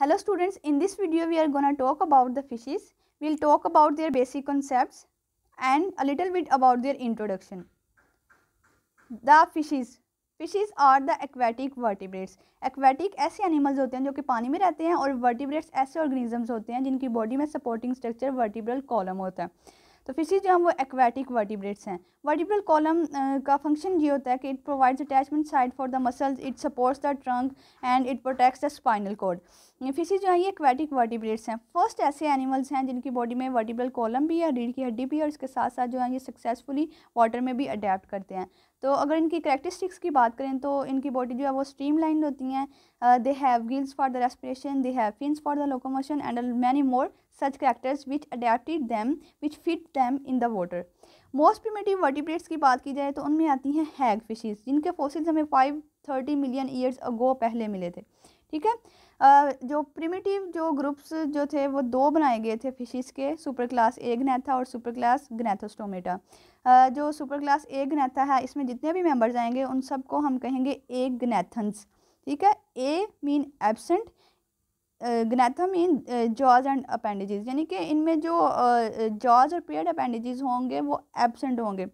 Hello students, in this video we are gonna talk about the fishes. We'll talk about their basic concepts and a little bit about their introduction. The fishes. Fishes are the aquatic vertebrates aquatic ऐसे animals होते हैं जो कि पानी में रहते हैं और वर्टिब्रेट्स ऐसे ऑर्गेनिजम्स होते हैं जिनकी बॉडी में सपोर्टिंग स्ट्रक्चर वर्टिब्रल कॉलम होता है तो फिशेज जो हम वो एक्वेटिक वर्टिब्रेट्स हैं वर्टिब्रल कॉलम का फंक्शन ये होता है कि it provides attachment site for the muscles it supports the trunk and it protects the spinal cord fishes जो है ये एक्वेटिक वर्टिब्रेट्स हैं फर्स्ट ऐसे एनिमल्स हैं जिनकी बॉडी में वर्टिब्रल कॉलम भी है रीढ़ की हड्डी भी है और इसके साथ साथ जो है ये सक्सेसफुली वाटर में भी अडेप्ट करते हैं तो अगर इनकी करेक्टरिस्टिक्स की बात करें तो इनकी बॉडी जो है वो स्ट्रीम लाइन होती हैं they have gills for the respiration they have fins for the locomotion and many more such characters which adapted them which fit them in the water most primitive vertebrates की बात की जाए तो उनमें आती हैं हैग फिशेस जिनके fossils हमें five thirty million years ago पहले मिले थे ठीक है uh, जो प्रिमेटिव जो ग्रुप्स जो थे वो दो बनाए गए थे फिशेस के सुपर क्लास ए ग्नैथा और सुपर क्लास ग्नैथोस्टोमेटा uh, जो सुपर क्लास ए ग्नैथा है इसमें जितने भी मेंबर्स आएंगे उन सबको हम कहेंगे ए ग्नैथन्स ठीक है A mean absent gnathos in jaws and appendages यानी कि इनमें जो जॉज और पेड अपेंडेजेस होंगे वो एबसेंट होंगे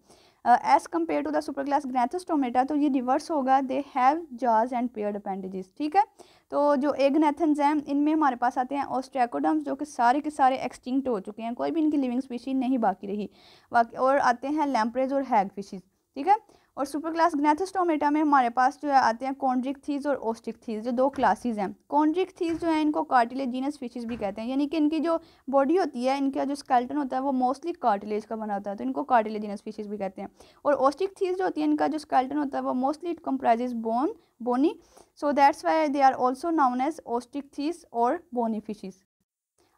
as compare to the super class Gnathostomata तो ये रिवर्स होगा they have jaws and paired appendages ठीक है तो जो एग्नेथन्स हैं इनमें हमारे पास आते हैं ऑस्ट्रैकोडम्स जो कि सारे के सारे एक्सटिंक्ट हो चुके हैं कोई भी इनकी लिविंग स्पीशीज नहीं बाकी रही बाकी और आते हैं लैम्परेज और हैग फिशीज ठीक है और सुपर क्लास ग्नेथस्टोमेटा में हमारे पास जो है आते हैं कॉन्ड्रिक थीज और ओस्टिक थीज जो दो क्लासेस हैं कॉन्ड्रिक थीज जो है इनको कार्टिलेजीनस फिशेज भी कहते हैं यानी कि इनकी जो बॉडी होती है इनका जो स्केल्टन होता है वो मोस्टली कार्टिलेज का बना होता है तो इनको कार्टिलेजीनस फिशेस भी कहते हैं और ओस्टिक थीज जो होती है इनका जो स्केल्टन होता है वो mostly it comprise bone bony so that's why they are also known as Osteichthyes और बोनी फिशेज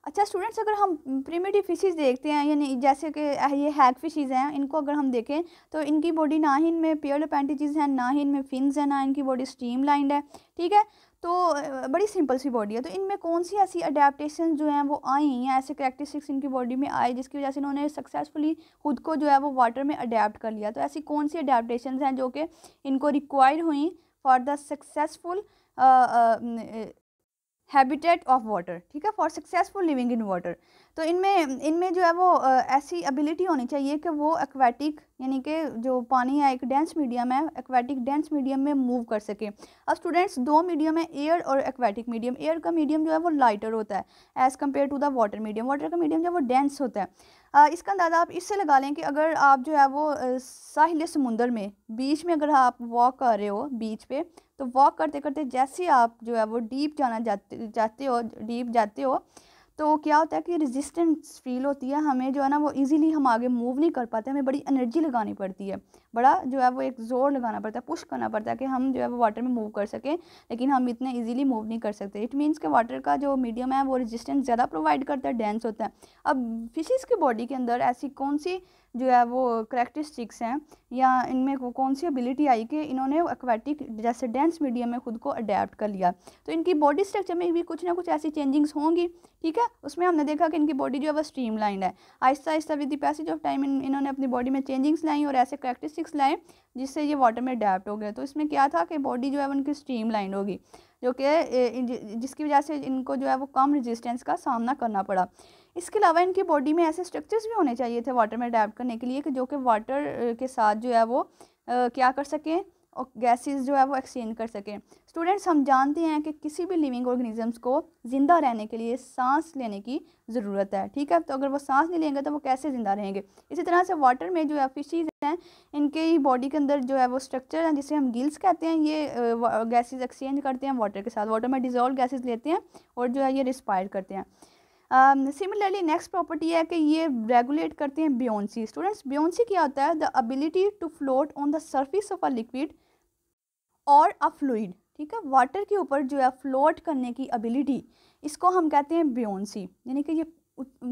अच्छा स्टूडेंट्स अगर हम प्रीमेटिव फिशेस देखते हैं यानी जैसे कि ये हैक फिशेस हैं इनको अगर हम देखें तो इनकी बॉडी ना ही इनमें पेयर पैंटेजेस हैं ना ही इनमें फिन्स हैं ना इनकी बॉडी स्ट्रीम लाइंड है ठीक है तो बड़ी सिंपल सी बॉडी है तो इनमें कौन सी ऐसी अडेप्टशन जो हैं वो आई हैं ऐसे करेक्टरिस्टिक्स इनकी बॉडी में आए जिसकी वजह से इन्होंने सक्सेसफुली खुद को जो है वो वाटर में अडेप्ट कर लिया तो ऐसी कौन सी अडेप्टशन हैं जो कि इनको रिक्वायर्ड हुई for the successful habitat of water ठीक है for successful living in water तो इनमें इनमें जो है वो ऐसी एबिलिटी होनी चाहिए कि वो एक्वेटिक यानी कि जो पानी है एक डेंस मीडियम है एक्वेटिक डेंस मीडियम में मूव कर सके अब स्टूडेंट्स दो मीडियम है एयर और एक्वेटिक मीडियम एयर का मीडियम जो है वो लाइटर होता है as compare to the water medium water का मीडियम जो है वो डेंस होता है आ, इसका अंदाज़ा आप इससे लगा लें कि अगर आप जो है वो साहिल समुंदर में बीच में अगर आप वॉक कर रहे हो बीच पे तो वॉक करते करते जैसे आप जो है वो डीप जाना जाते जाते हो डीप जाते हो तो क्या होता है कि रेजिस्टेंस फील होती है हमें जो है ना वो इजीली हम आगे मूव नहीं कर पाते हमें बड़ी एनर्जी लगानी पड़ती है बड़ा जो है वो एक ज़ोर लगाना पड़ता है पुश करना पड़ता है कि हम जो है वो वाटर में मूव कर सकें लेकिन हम इतने इजीली मूव नहीं कर सकते इट मींस कि वाटर का जो मीडियम है वो रजिस्टेंस ज़्यादा प्रोवाइड करता है डेंस होता है अब फिशेज़ की बॉडी के अंदर ऐसी कौन सी जो है वो करेक्टरिस्टिक्स हैं या इनमें कौन सी एबिलिटी आई कि इन्होंने एक्वेटिक जैसे डेंस मीडियम में ख़ुद को अडेप्ट कर लिया तो इनकी बॉडी स्ट्रक्चर में भी कुछ ना कुछ ऐसी चेंजिंग्स होंगी ठीक है उसमें हमने देखा कि इनकी बॉडी जो है वो स्ट्रीम है आहिस्ता आहिस्ता with the passage of time इन्होंने अपनी बॉडी में चेंजिंग्स लाई और ऐसे करेक्टरिस्टिक्स लाए जिससे ये वाटर में अडेप्ट हो गए तो इसमें क्या था कि बॉडी जो है उनकी स्ट्रीम होगी जो कि जिसकी वजह से इनको जो है वो कम रेजिस्टेंस का सामना करना पड़ा इसके अलावा इनकी बॉडी में ऐसे स्ट्रक्चर्स भी होने चाहिए थे वाटर में अडेप्ट करने के लिए कि जो कि वाटर के साथ जो है वो क्या कर सकें और गैसेस जो है वो एक्सचेंज कर सकें स्टूडेंट्स हम जानते हैं कि किसी भी लिविंग ऑर्गेनिजम्स को ज़िंदा रहने के लिए सांस लेने की ज़रूरत है ठीक है तो अगर वो सांस नहीं लेंगे तो वो कैसे ज़िंदा रहेंगे इसी तरह से वाटर में जो है फिशीज़ हैं इनके बॉडी के अंदर जो है वो स्ट्रक्चर हैं जिसे हम गिल्स कहते हैं ये गैसेज एक्सचेंज करते हैं वाटर के साथ वाटर में डिजोल्व गैसेज लेते हैं और जो है ये रिस्पायर करते हैं सिमिलरली नेक्स्ट प्रॉपर्टी है कि ये रेगुलेट करते हैं ब्योन्सी स्टूडेंट्स ब्योन्सी क्या होता है the ability to float on the surface of a liquid और अ फ्लूड ठीक है वाटर के ऊपर जो है फ्लोट करने की एबिलिटी इसको हम कहते हैं ब्योंसी यानी कि ये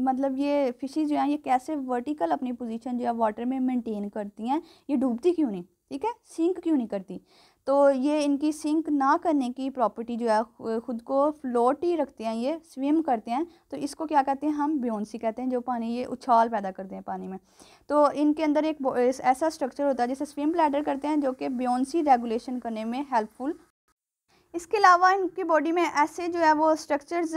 मतलब ये फिशेज जो हैं ये कैसे वर्टिकल अपनी पोजीशन जो है वाटर में मेंटेन करती हैं ये डूबती क्यों नहीं ठीक है सिंक क्यों नहीं करती तो ये इनकी सिंक ना करने की प्रॉपर्टी जो है ख़ुद को फ्लोट ही रखते हैं ये स्विम करते हैं तो इसको क्या कहते हैं हम ब्योन्सी कहते हैं जो पानी ये उछाल पैदा करते हैं पानी में तो इनके अंदर एक ऐसा स्ट्रक्चर होता है जैसे स्विम ब्लैडर करते हैं जो कि ब्योन्सी रेगुलेशन करने में हेल्पफुल इसके अलावा इनकी बॉडी में ऐसे जो है वो स्ट्रक्चर्स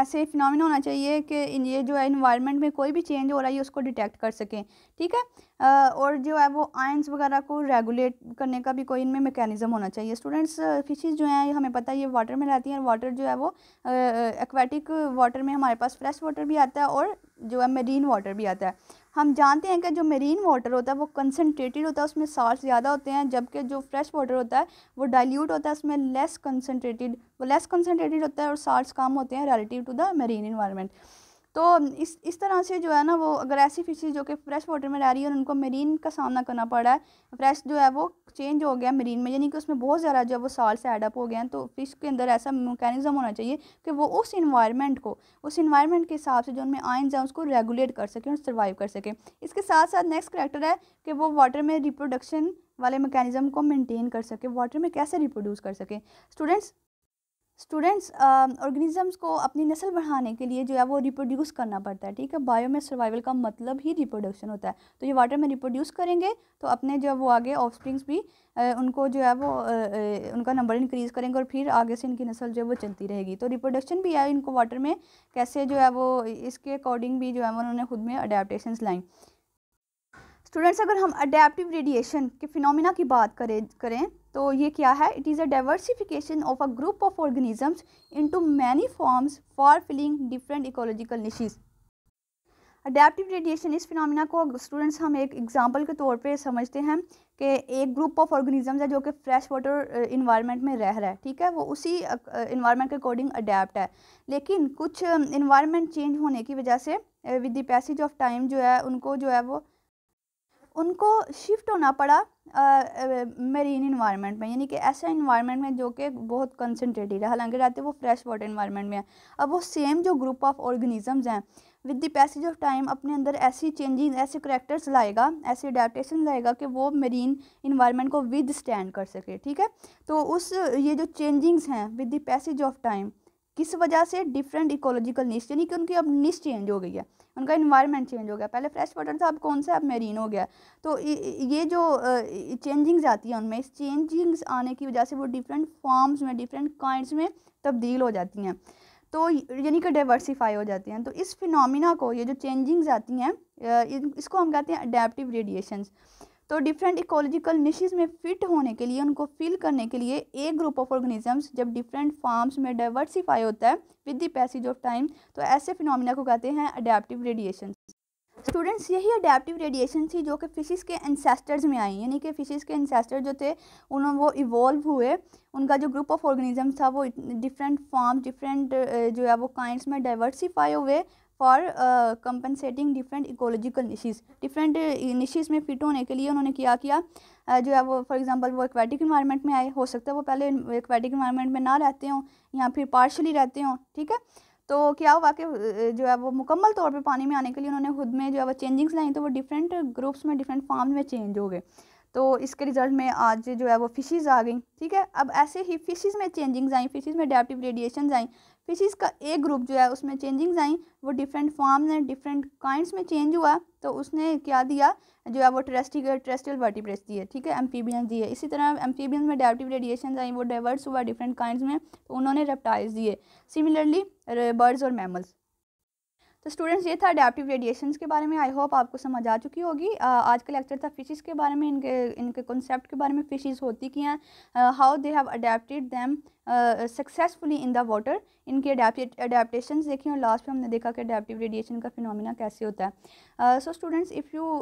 ऐसे फिनमिन होना चाहिए कि ये जो है इन्वायरमेंट में कोई भी चेंज हो रहा है उसको डिटेक्ट कर सकें ठीक है और जो है वो आयंस वगैरह को रेगुलेट करने का भी कोई इनमें मैकेनिज़्म होना चाहिए स्टूडेंट्स फिशेज़ जो हैं हमें पता है ये वाटर में रहती हैं वाटर जो है वो एक्वेटिक वाटर में हमारे पास फ्रेश वाटर भी आता है और जो है मरीन वाटर भी आता है हम जानते हैं कि जो मेरीन वाटर होता है वो कंसनट्रेटेड होता है उसमें साल्ट ज़्यादा होते हैं जबकि जो फ्रेश वाटर होता है वो डाइल्यूट होता है उसमें लेस कंसनट्रेटेड वो लेस कंसनट्रेटेड होता है और साल्ट कम होते हैं relative to the marine environment तो इस इस तरह से जो है ना वो अगर ऐसी फिश जो कि फ्रेश वाटर में रह रही है और उनको मरीन का सामना करना पड़ रहा है फ्रेश जो है वो चेंज हो गया मरीन में यानी कि उसमें बहुत ज़्यादा जो है वो साल से एडअप हो गए हैं तो फिश के अंदर ऐसा मैकेनिज़म होना चाहिए कि वो उस इन्वायरमेंट को उस इन्वायरमेंट के हिसाब से जो उनमें आइन्स हैं उसको रेगुलेट कर सकें और सर्वाइव कर सकें इसके साथ साथ नेक्स्ट करेक्टर है कि वो वाटर में रिप्रोडक्शन वाले मैकेनिज़्म को मेंटेन कर सके वाटर में कैसे रिप्रोड्यूस कर सकें स्टूडेंट्स स्टूडेंट्स ऑर्गेनिज़म्स को अपनी नस्ल बढ़ाने के लिए जो है वो रिप्रोड्यूस करना पड़ता है ठीक है बायो में सर्वाइवल का मतलब ही रिप्रोडक्शन होता है तो ये वाटर में रिप्रोड्यूस करेंगे तो अपने जो है वो आगे ऑफस्प्रिंग्स भी आ, उनको जो है वो आ, उनका नंबर इंक्रीज़ करेंगे और फिर आगे से इनकी नस्ल जो है वो चलती रहेगी तो रिप्रोडक्शन भी है इनको वाटर में कैसे जो है वो इसके अकॉर्डिंग भी जो है उन्होंने खुद में अडेप्टेशन लाएँ स्टूडेंट्स अगर हम अडेप्टिव रेडिएशन के फिनोमिना की बात करें करें तो ये क्या है it is a diversification of a group of organisms into many forms for filling different ecological niches adaptive radiation इस फिनोमिना को स्टूडेंट्स हम एक एग्जांपल के तौर पे समझते हैं कि एक ग्रुप ऑफ ऑर्गेनिजम्स है जो कि फ्रेश वाटर इन्वायरमेंट में रह रहा है ठीक है वो उसी इन्वायरमेंट के अकॉर्डिंग अडेप्ट है लेकिन कुछ इन्वायरमेंट चेंज होने की वजह से with the passage of time जो है उनको जो है वो उनको शिफ्ट होना पड़ा मेरीन इन्वायरमेंट में यानी कि ऐसा इन्वायरमेंट में जो कि बहुत कंसनट्रेटेड है हालांकि रहते वो फ्रेश वाटर इन्वायरमेंट में है अब वो सेम जो ग्रुप ऑफ ऑर्गेनिजम्स हैं with the passage of time अपने अंदर ऐसी चेंजिंग ऐसे करेक्टर्स लाएगा ऐसे अडेप्टेशन लाएगा कि वो मरीन इन्वायरमेंट को विद स्टैंड कर सके ठीक है तो उस ये जो चेंजिंग्स हैं with the passage of time किस वजह से डिफरेंट इकोलॉजिकल निश यानी कि उनकी अब निश चेंज हो गई है उनका इन्वायरमेंट चेंज हो गया पहले फ्रेश वाटर था अब कौन सा अब मेरीन हो गया तो ये जो चेंजिंग्स आती हैं उनमें इस चेंजिंग्स आने की वजह से वो डिफरेंट फॉर्म्स में डिफरेंट काइंड्स में तब्दील हो जाती हैं तो यानी कि डाइवर्सिफाई हो जाती हैं तो इस फिनमिना को ये जो चेंजिंग्स आती हैं इसको हम कहते हैं अडेप्टिव रेडिएशंस तो डिफरेंट इकोलॉजिकल निशेज में फिट होने के लिए उनको फिल करने के लिए एक ग्रुप ऑफ ऑर्गेनिजम्स जब डिफरेंट फार्म्स में डाइवर्सिफाई होता है with the passage of time तो ऐसे फिनोमिना को कहते हैं अडेप्टिव रेडिएशन स्टूडेंट्स यही अडेप्टिव रेडिएशन थी जो कि फिशेस के इंसेस्टर्स में आई यानी कि फिशेस के इंसेस्टर जो थे उन्होंने वो इवॉल्व हुए उनका जो ग्रुप ऑफ ऑर्गेनिजम्स था वो डिफरेंट फॉर्म डिफरेंट जो है वो काइंड्स में डाइवर्सिफाई हुए for compensating different ecological niches different niches में फिट होने के लिए उन्होंने क्या किया uh, जो है वो फॉर एग्जांपल वो एक्वेटिक इन्वायरमेंट में आए हो सकता है वो पहले एक्वेटिक इन्वायरमेंट में ना रहते हों या फिर पार्शली रहते हों ठीक है तो क्या हुआ कि uh, जो है वो मुकम्मल तौर पर पानी में आने के लिए उन्होंने खुद में जो है वो चेंजिंग्स लाई तो वो डिफरेंट ग्रुप्स में डिफरेंट फार्म में चेंज हो गए तो इसके रिज़ल्ट में आज जो है वो फिशेस आ गई ठीक है अब ऐसे ही फिशेस में चेंजिंग्स आई फिशेस में अडेप्टिव रेडिएशन आई फिर इसका एक ग्रुप जो है उसमें चेंजिंग्स आई वो डिफरेंट फॉर्म्स हैं डिफरेंट काइंड्स में चेंज हुआ तो उसने क्या दिया जो है वो ट्रेस्टिक ट्रेस्टियल वर्टिब्रेट्स दिए ठीक है एम्फीबियंस दिए इसी तरह एम्फीबियंस में डायरेक्टिव रेडिएशन आई वो डाइवर्स हुआ डिफरेंट काइंड में तो उन्होंने रेप्टाइल्स दिए सिमिलरली बर्ड्स और मैमल्स तो स्टूडेंट्स ये था अडेप्टिव रेडिएशन के बारे में आई होप आपको समझ आ चुकी होगी आज का लेक्चर था फिशेस के बारे में इनके इनके कॉन्सेप्ट के बारे में फिशेस होती क्या हैं how they have adapted them successfully in the water इनके अडेप्टशन देखें और लास्ट में हमने देखा कि अडेप्टिव रेडिएशन का फिनोमिना कैसे होता है so students if you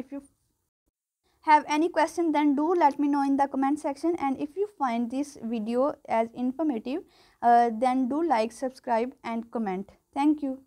if you have any question then do let me know in the comment section and if you find this video as informative uh, then do like subscribe and comment thank you